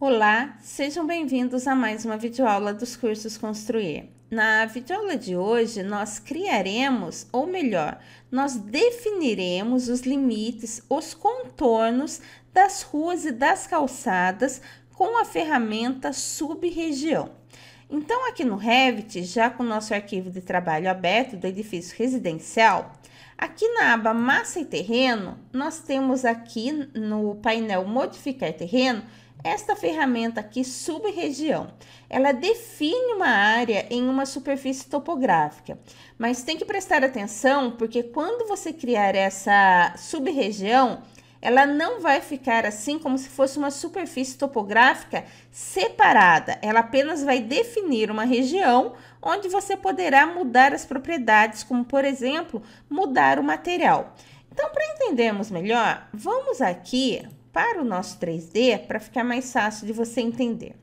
Olá, sejam bem-vindos a mais uma videoaula dos cursos Construir. Na videoaula de hoje, nós criaremos, ou melhor, nós definiremos os limites, os contornos das ruas e das calçadas com a ferramenta sub-região. Então, aqui no Revit, já com o nosso arquivo de trabalho aberto do edifício residencial, aqui na aba Massa e Terreno, nós temos aqui no painel Modificar Terreno, esta ferramenta aqui, sub-região, ela define uma área em uma superfície topográfica, mas tem que prestar atenção porque quando você criar essa sub-região, ela não vai ficar assim como se fosse uma superfície topográfica separada. Ela apenas vai definir uma região onde você poderá mudar as propriedades, como por exemplo, mudar o material. Então, para entendermos melhor, vamos aqui para o nosso 3D para ficar mais fácil de você entender.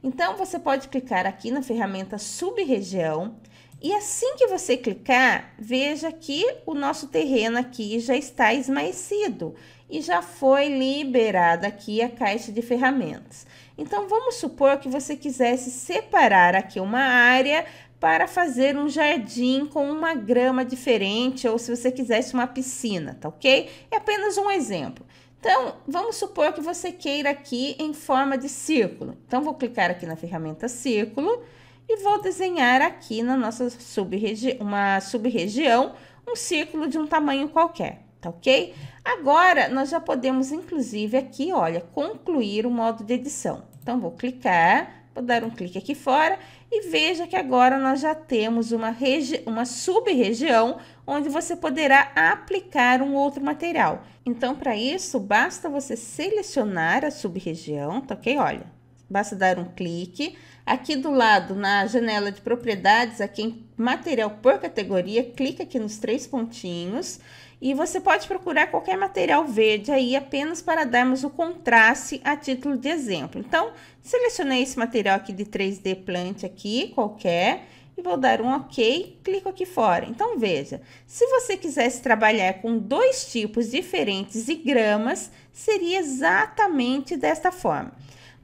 Então, você pode clicar aqui na ferramenta Subregião. região e assim que você clicar, veja que o nosso terreno aqui já está esmaecido e já foi liberada aqui a caixa de ferramentas. Então, vamos supor que você quisesse separar aqui uma área para fazer um jardim com uma grama diferente ou se você quisesse uma piscina, tá ok? É apenas um exemplo. Então, vamos supor que você queira aqui em forma de círculo. Então, vou clicar aqui na ferramenta círculo e vou desenhar aqui na nossa subregi uma sub-região um círculo de um tamanho qualquer, tá ok? Agora, nós já podemos, inclusive, aqui, olha, concluir o modo de edição. Então, vou clicar, vou dar um clique aqui fora e veja que agora nós já temos uma, uma sub-região onde você poderá aplicar um outro material. Então, para isso, basta você selecionar a sub-região, tá ok? Olha, basta dar um clique, Aqui do lado, na janela de propriedades, aqui em material por categoria, clica aqui nos três pontinhos e você pode procurar qualquer material verde aí apenas para darmos o contraste a título de exemplo. Então, selecionei esse material aqui de 3D Plant aqui, qualquer, e vou dar um OK, clico aqui fora. Então, veja, se você quisesse trabalhar com dois tipos diferentes de gramas, seria exatamente desta forma.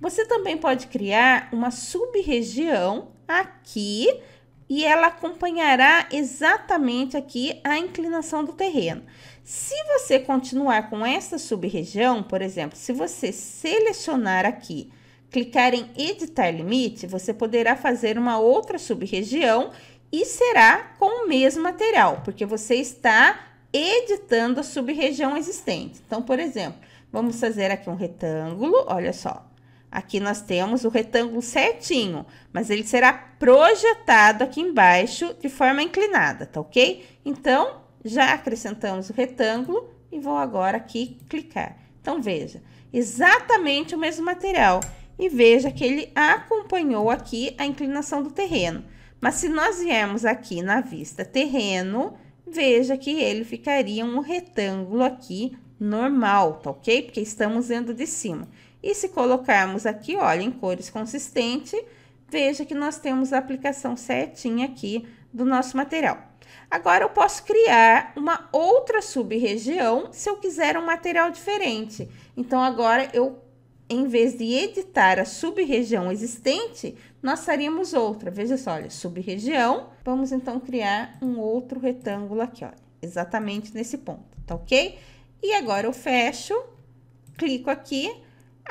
Você também pode criar uma sub-região aqui e ela acompanhará exatamente aqui a inclinação do terreno. Se você continuar com essa sub-região, por exemplo, se você selecionar aqui, clicar em editar limite, você poderá fazer uma outra sub-região e será com o mesmo material, porque você está editando a sub-região existente. Então, por exemplo, vamos fazer aqui um retângulo, olha só. Aqui nós temos o retângulo certinho, mas ele será projetado aqui embaixo de forma inclinada, tá ok? Então, já acrescentamos o retângulo e vou agora aqui clicar. Então, veja, exatamente o mesmo material. E veja que ele acompanhou aqui a inclinação do terreno. Mas se nós viermos aqui na vista terreno, veja que ele ficaria um retângulo aqui normal, tá ok? Porque estamos vendo de cima. E se colocarmos aqui, olha, em cores consistente, veja que nós temos a aplicação certinha aqui do nosso material. Agora, eu posso criar uma outra sub-região se eu quiser um material diferente. Então, agora eu, em vez de editar a sub-região existente, nós faríamos outra. Veja só, olha, sub-região. Vamos, então, criar um outro retângulo aqui, olha, exatamente nesse ponto, tá ok? E agora eu fecho, clico aqui,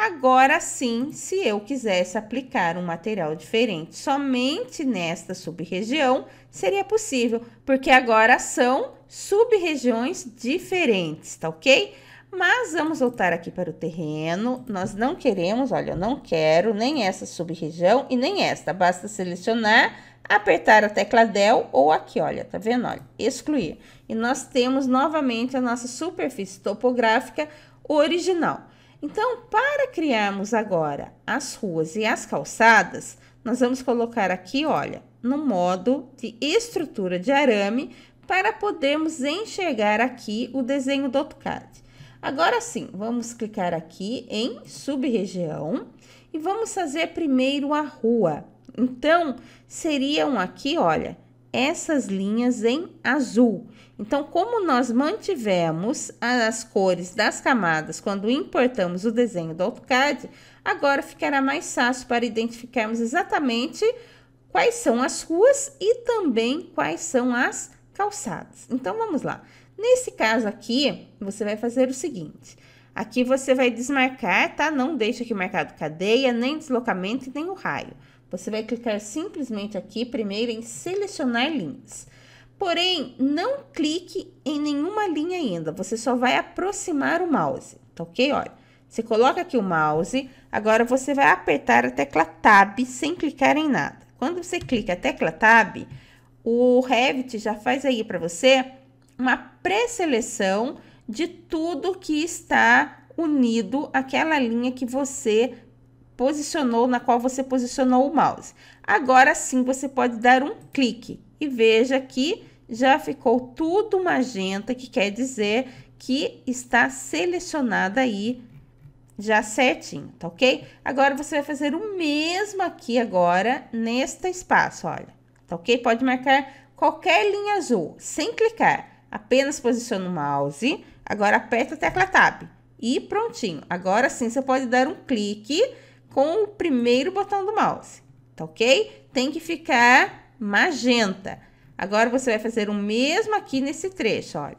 Agora sim, se eu quisesse aplicar um material diferente somente nesta sub-região, seria possível, porque agora são sub-regiões diferentes, tá ok? Mas vamos voltar aqui para o terreno. Nós não queremos, olha, eu não quero nem essa sub-região e nem esta. Basta selecionar, apertar a tecla del ou aqui, olha, tá vendo? Olha, excluir. E nós temos novamente a nossa superfície topográfica original. Então, para criarmos agora as ruas e as calçadas, nós vamos colocar aqui, olha, no modo de estrutura de arame para podermos enxergar aqui o desenho do AutoCAD. Agora sim, vamos clicar aqui em sub-região e vamos fazer primeiro a rua. Então, seriam aqui, olha, essas linhas em azul. Então, como nós mantivemos as cores das camadas quando importamos o desenho do AutoCAD, agora ficará mais fácil para identificarmos exatamente quais são as ruas e também quais são as calçadas. Então, vamos lá. Nesse caso aqui, você vai fazer o seguinte. Aqui você vai desmarcar, tá? Não deixa aqui marcado cadeia, nem deslocamento e nem o raio. Você vai clicar simplesmente aqui primeiro em selecionar linhas. Porém, não clique em nenhuma linha ainda, você só vai aproximar o mouse, tá ok? Olha, você coloca aqui o mouse, agora você vai apertar a tecla Tab sem clicar em nada. Quando você clica a tecla Tab, o Revit já faz aí para você uma pré-seleção de tudo que está unido àquela linha que você posicionou, na qual você posicionou o mouse. Agora sim você pode dar um clique e veja que já ficou tudo magenta, que quer dizer que está selecionada aí já certinho, tá ok? Agora você vai fazer o mesmo aqui agora, neste espaço, olha, tá ok? Pode marcar qualquer linha azul, sem clicar, apenas posiciona o mouse, agora aperta a tecla Tab e prontinho. Agora sim, você pode dar um clique com o primeiro botão do mouse, tá ok? Tem que ficar magenta. Agora você vai fazer o mesmo aqui nesse trecho, olha.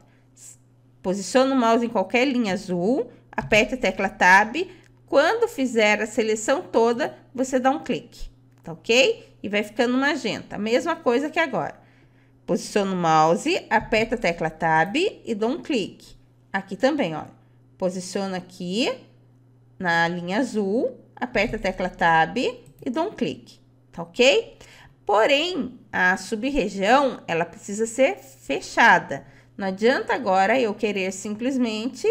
Posiciona o mouse em qualquer linha azul, aperta a tecla Tab. Quando fizer a seleção toda, você dá um clique, tá ok? E vai ficando magenta, a mesma coisa que agora. Posiciona o mouse, aperta a tecla Tab e dou um clique. Aqui também, ó. Posiciona aqui na linha azul, aperto a tecla Tab e dou um clique, tá ok? Porém, a sub-região ela precisa ser fechada. Não adianta agora eu querer simplesmente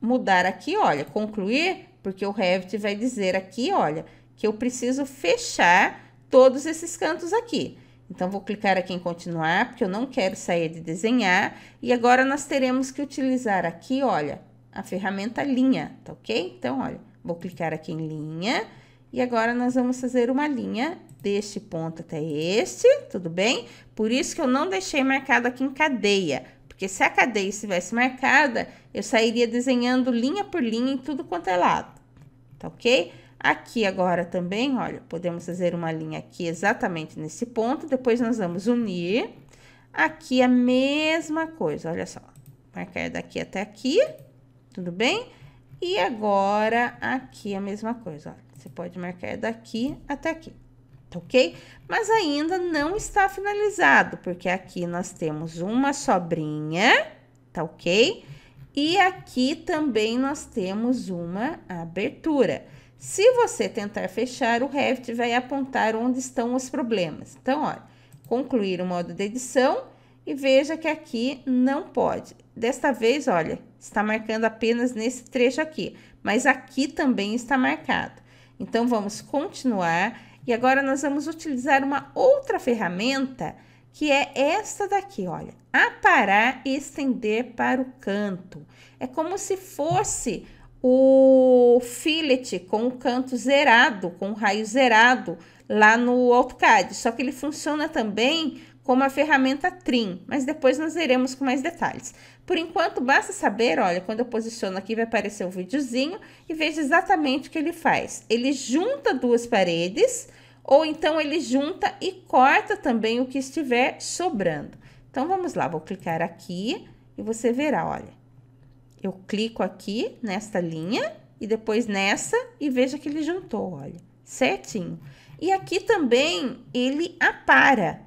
mudar aqui, olha, concluir, porque o Revit vai dizer aqui, olha, que eu preciso fechar todos esses cantos aqui. Então, vou clicar aqui em continuar, porque eu não quero sair de desenhar. E agora, nós teremos que utilizar aqui, olha, a ferramenta linha, tá ok? Então, olha, Vou clicar aqui em linha. E agora nós vamos fazer uma linha deste ponto até este, tudo bem? Por isso que eu não deixei marcado aqui em cadeia, porque se a cadeia estivesse marcada, eu sairia desenhando linha por linha em tudo quanto é lado, tá ok? Aqui agora também, olha, podemos fazer uma linha aqui exatamente nesse ponto, depois nós vamos unir. Aqui a mesma coisa, olha só, marcar daqui até aqui, tudo bem? E agora, aqui a mesma coisa, ó. Você pode marcar daqui até aqui, tá ok? Mas ainda não está finalizado, porque aqui nós temos uma sobrinha, tá ok? E aqui também nós temos uma abertura. Se você tentar fechar, o Revit vai apontar onde estão os problemas. Então, olha, concluir o modo de edição e veja que aqui não pode. Desta vez, olha, está marcando apenas nesse trecho aqui, mas aqui também está marcado. Então, vamos continuar e agora nós vamos utilizar uma outra ferramenta que é esta daqui, olha. Aparar e estender para o canto. É como se fosse o fillet com o canto zerado, com o raio zerado lá no AutoCAD. Só que ele funciona também como a ferramenta Trim, mas depois nós veremos com mais detalhes. Por enquanto, basta saber, olha, quando eu posiciono aqui vai aparecer um videozinho e veja exatamente o que ele faz. Ele junta duas paredes ou então ele junta e corta também o que estiver sobrando. Então, vamos lá, vou clicar aqui e você verá, olha. Eu clico aqui nesta linha e depois nessa e veja que ele juntou, olha, certinho. E aqui também ele apara,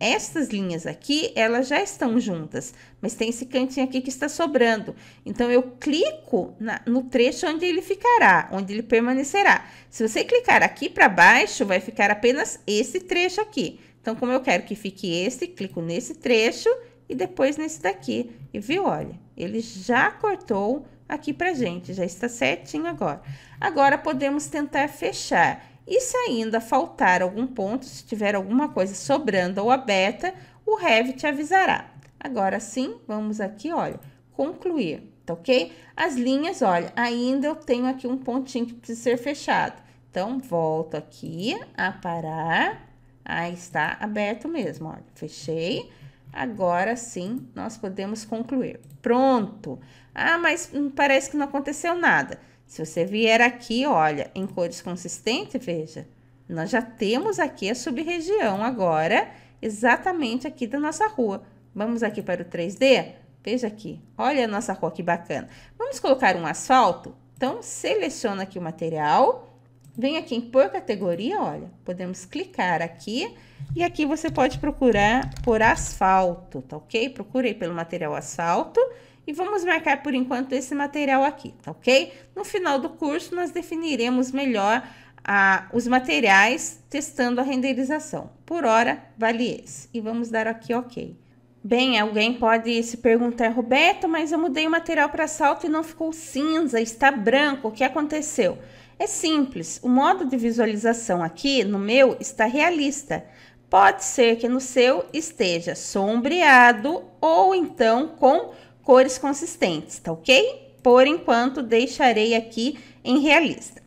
estas linhas aqui, elas já estão juntas, mas tem esse cantinho aqui que está sobrando. Então, eu clico na, no trecho onde ele ficará, onde ele permanecerá. Se você clicar aqui para baixo, vai ficar apenas esse trecho aqui. Então, como eu quero que fique esse, clico nesse trecho e depois nesse daqui. E viu, olha, ele já cortou aqui para gente, já está certinho agora. Agora, podemos tentar fechar. E se ainda faltar algum ponto, se tiver alguma coisa sobrando ou aberta, o Revit te avisará. Agora sim, vamos aqui, olha, concluir, tá ok? As linhas, olha, ainda eu tenho aqui um pontinho que precisa ser fechado. Então, volto aqui a parar. Aí está aberto mesmo, olha, fechei. Agora sim, nós podemos concluir. Pronto. Ah, mas hum, parece que não aconteceu nada. Se você vier aqui, olha, em cores consistentes, veja, nós já temos aqui a sub-região agora, exatamente aqui da nossa rua. Vamos aqui para o 3D? Veja aqui, olha a nossa rua que bacana. Vamos colocar um asfalto? Então, seleciona aqui o material, vem aqui em por categoria, olha, podemos clicar aqui e aqui você pode procurar por asfalto, tá ok? Procurei pelo material asfalto e vamos marcar por enquanto esse material aqui, tá ok? No final do curso, nós definiremos melhor a, os materiais testando a renderização. Por hora, vale esse. E vamos dar aqui ok. Bem, alguém pode se perguntar, Roberto, mas eu mudei o material para salto e não ficou cinza, está branco, o que aconteceu? É simples, o modo de visualização aqui no meu está realista. Pode ser que no seu esteja sombreado ou então com cores consistentes, tá ok? Por enquanto, deixarei aqui em realista.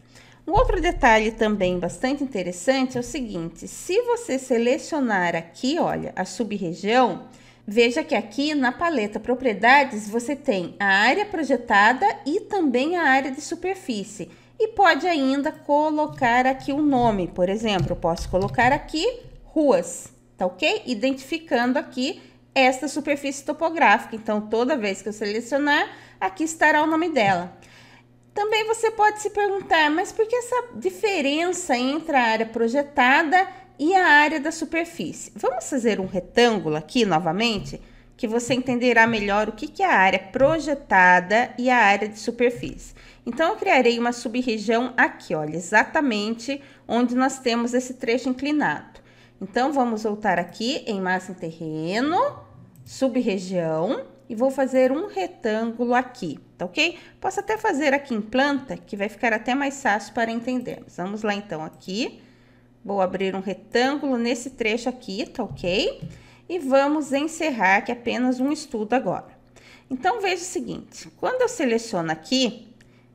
Um outro detalhe também bastante interessante é o seguinte: se você selecionar aqui, olha, a sub-região, veja que aqui na paleta propriedades você tem a área projetada e também a área de superfície. E pode ainda colocar aqui o um nome, por exemplo, eu posso colocar aqui ruas, tá ok? Identificando aqui esta superfície topográfica. Então, toda vez que eu selecionar, aqui estará o nome dela. Também você pode se perguntar, mas por que essa diferença entre a área projetada e a área da superfície? Vamos fazer um retângulo aqui novamente, que você entenderá melhor o que é a área projetada e a área de superfície. Então, eu criarei uma sub-região aqui, olha, exatamente onde nós temos esse trecho inclinado. Então, vamos voltar aqui em massa em terreno, sub-região, e vou fazer um retângulo aqui, tá ok? Posso até fazer aqui em planta, que vai ficar até mais fácil para entendermos. Vamos lá, então, aqui. Vou abrir um retângulo nesse trecho aqui, tá ok? E vamos encerrar aqui é apenas um estudo agora. Então, veja o seguinte, quando eu seleciono aqui,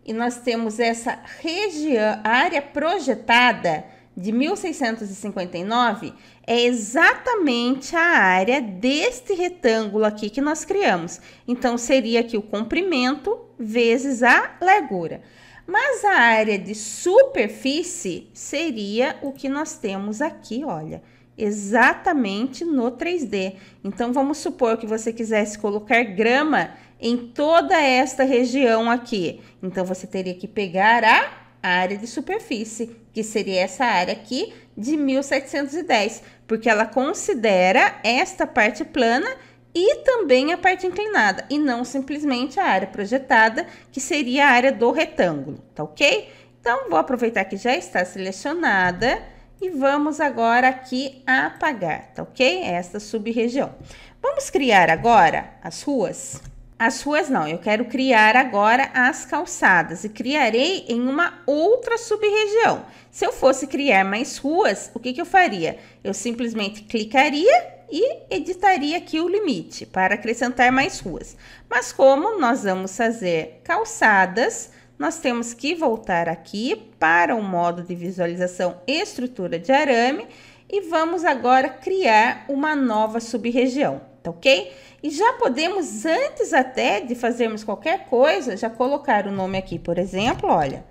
e nós temos essa região, área projetada de 1659 é exatamente a área deste retângulo aqui que nós criamos. Então, seria aqui o comprimento vezes a largura. Mas a área de superfície seria o que nós temos aqui, olha, exatamente no 3D. Então, vamos supor que você quisesse colocar grama em toda esta região aqui. Então, você teria que pegar a área de superfície que seria essa área aqui, de 1710, porque ela considera esta parte plana e também a parte inclinada, e não simplesmente a área projetada, que seria a área do retângulo, tá ok? Então, vou aproveitar que já está selecionada e vamos agora aqui apagar, tá ok? Esta sub-região. Vamos criar agora as ruas as ruas não, eu quero criar agora as calçadas e criarei em uma outra sub-região. Se eu fosse criar mais ruas, o que, que eu faria? Eu simplesmente clicaria e editaria aqui o limite para acrescentar mais ruas. Mas como nós vamos fazer calçadas, nós temos que voltar aqui para o modo de visualização estrutura de arame e vamos agora criar uma nova sub-região tá ok? E já podemos, antes até de fazermos qualquer coisa, já colocar o nome aqui, por exemplo, olha,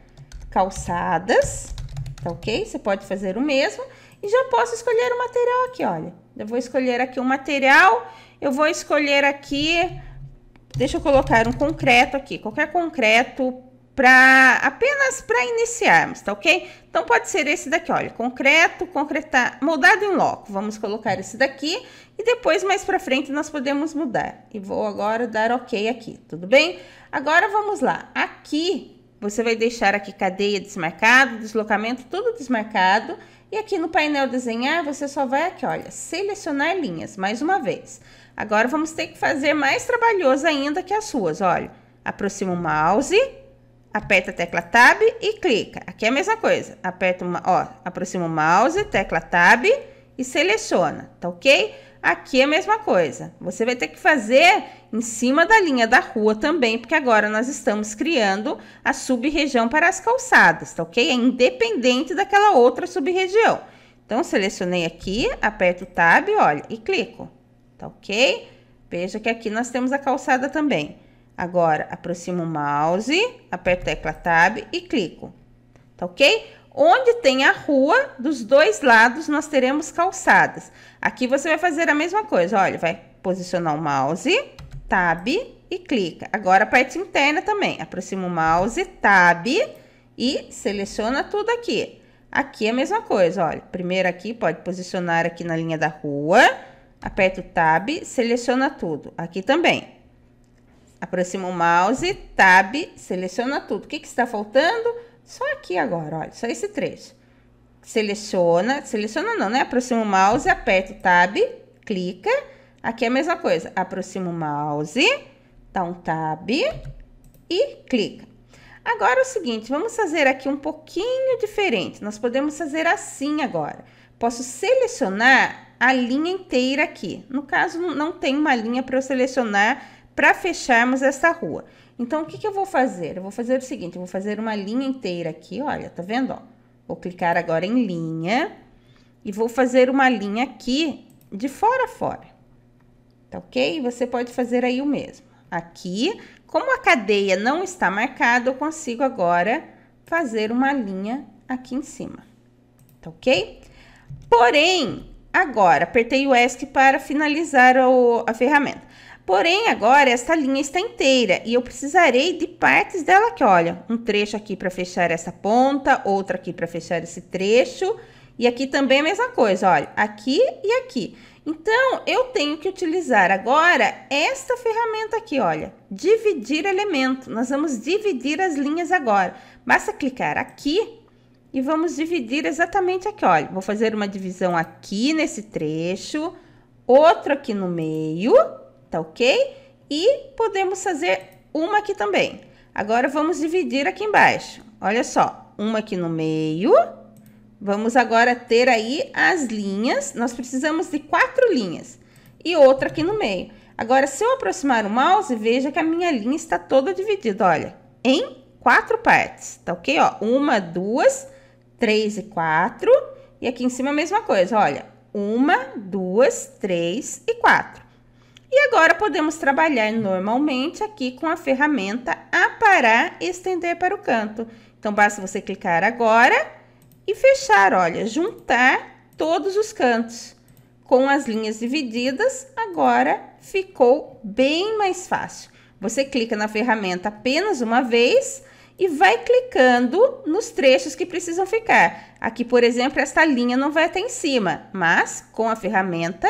calçadas, tá ok? Você pode fazer o mesmo e já posso escolher o material aqui, olha. Eu vou escolher aqui o um material, eu vou escolher aqui, deixa eu colocar um concreto aqui, qualquer concreto para apenas para iniciarmos, tá ok? Então pode ser esse daqui, olha, concreto, concretar, moldado em loco. Vamos colocar esse daqui e depois mais para frente nós podemos mudar. E vou agora dar OK aqui, tudo bem? Agora vamos lá. Aqui você vai deixar aqui cadeia desmarcado, deslocamento tudo desmarcado. E aqui no painel desenhar, você só vai aqui, olha, selecionar linhas, mais uma vez. Agora vamos ter que fazer mais trabalhoso ainda que as suas, olha. Aproxima o mouse, aperta a tecla Tab e clica. Aqui é a mesma coisa. Aperta, uma, ó, aproxima o mouse, tecla Tab e seleciona, tá ok? Aqui é a mesma coisa. Você vai ter que fazer em cima da linha da rua também, porque agora nós estamos criando a sub-região para as calçadas, tá ok? É independente daquela outra sub-região. Então, selecionei aqui, aperto o Tab, olha, e clico, tá ok? Veja que aqui nós temos a calçada também. Agora, aproximo o mouse, aperto a tecla Tab e clico, tá ok? Onde tem a rua, dos dois lados nós teremos calçadas. Aqui você vai fazer a mesma coisa. Olha, vai posicionar o mouse, tab e clica. Agora a parte interna também. Aproxima o mouse, tab e seleciona tudo aqui. Aqui é a mesma coisa, olha. Primeiro aqui, pode posicionar aqui na linha da rua. Aperta o tab, seleciona tudo. Aqui também. Aproxima o mouse, tab, seleciona tudo. O que, que está faltando? Só aqui agora, olha, só esse trecho. Seleciona, seleciona não, né? Aproxima o mouse, aperta o tab, clica. Aqui é a mesma coisa. Aproxima o mouse, dá um tab e clica. Agora é o seguinte, vamos fazer aqui um pouquinho diferente. Nós podemos fazer assim agora. Posso selecionar a linha inteira aqui. No caso, não tem uma linha para eu selecionar para fecharmos essa rua. Então, o que, que eu vou fazer? Eu vou fazer o seguinte, eu vou fazer uma linha inteira aqui, olha, tá vendo? Ó? Vou clicar agora em linha e vou fazer uma linha aqui de fora a fora, tá ok? Você pode fazer aí o mesmo. Aqui, como a cadeia não está marcada, eu consigo agora fazer uma linha aqui em cima, tá ok? Porém, agora, apertei o ESC para finalizar o, a ferramenta. Porém, agora essa linha está inteira e eu precisarei de partes dela que olha, um trecho aqui para fechar essa ponta, outra aqui para fechar esse trecho, e aqui também a mesma coisa, olha, aqui e aqui. Então, eu tenho que utilizar agora esta ferramenta aqui, olha, dividir elemento. Nós vamos dividir as linhas agora. Basta clicar aqui e vamos dividir exatamente aqui, olha. Vou fazer uma divisão aqui nesse trecho, outro aqui no meio tá ok? E podemos fazer uma aqui também. Agora vamos dividir aqui embaixo. Olha só, uma aqui no meio. Vamos agora ter aí as linhas. Nós precisamos de quatro linhas e outra aqui no meio. Agora, se eu aproximar o mouse, veja que a minha linha está toda dividida, olha, em quatro partes, tá ok? Ó, uma, duas, três e quatro. E aqui em cima a mesma coisa, olha, uma, duas, três e quatro. E agora podemos trabalhar normalmente aqui com a ferramenta aparar e estender para o canto. Então, basta você clicar agora e fechar, olha, juntar todos os cantos. Com as linhas divididas, agora ficou bem mais fácil. Você clica na ferramenta apenas uma vez e vai clicando nos trechos que precisam ficar. Aqui, por exemplo, esta linha não vai até em cima, mas com a ferramenta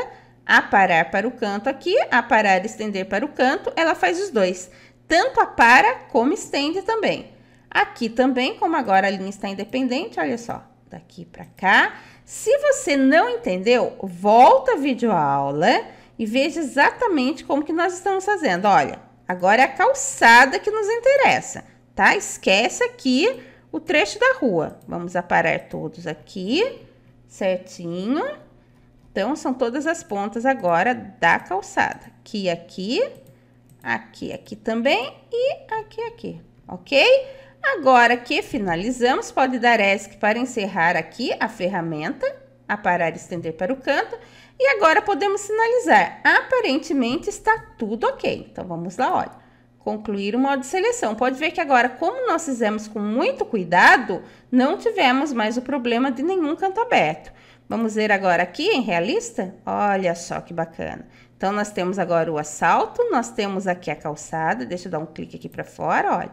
aparar para o canto aqui, aparar estender para o canto, ela faz os dois. Tanto apara como estende também. Aqui também, como agora a linha está independente, olha só, daqui para cá. Se você não entendeu, volta a videoaula e veja exatamente como que nós estamos fazendo. Olha, agora é a calçada que nos interessa, tá? Esquece aqui o trecho da rua. Vamos aparar todos aqui, certinho. Então, são todas as pontas agora da calçada. Aqui, aqui, aqui, aqui também e aqui, aqui, ok? Agora que finalizamos, pode dar ESC para encerrar aqui a ferramenta, a parar e estender para o canto. E agora podemos sinalizar. Aparentemente está tudo ok. Então, vamos lá, olha concluir o modo de seleção. Pode ver que agora, como nós fizemos com muito cuidado, não tivemos mais o problema de nenhum canto aberto. Vamos ver agora aqui em realista? Olha só que bacana. Então, nós temos agora o assalto, nós temos aqui a calçada, deixa eu dar um clique aqui para fora, olha.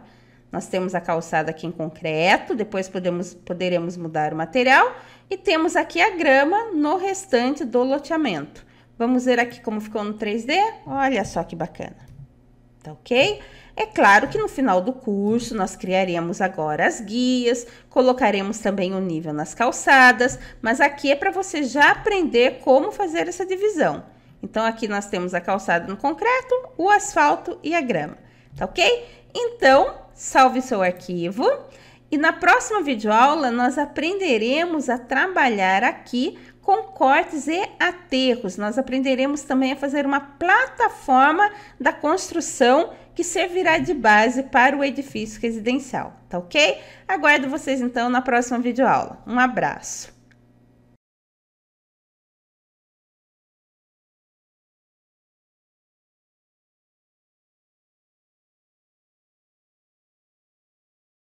Nós temos a calçada aqui em concreto, depois podemos, poderemos mudar o material. E temos aqui a grama no restante do loteamento. Vamos ver aqui como ficou no 3D? Olha só que bacana tá ok? É claro que no final do curso nós criaremos agora as guias, colocaremos também o nível nas calçadas, mas aqui é para você já aprender como fazer essa divisão. Então aqui nós temos a calçada no concreto, o asfalto e a grama, tá ok? Então, salve seu arquivo. E na próxima videoaula, nós aprenderemos a trabalhar aqui com cortes e aterros. Nós aprenderemos também a fazer uma plataforma da construção que servirá de base para o edifício residencial, tá ok? Aguardo vocês então na próxima videoaula. Um abraço!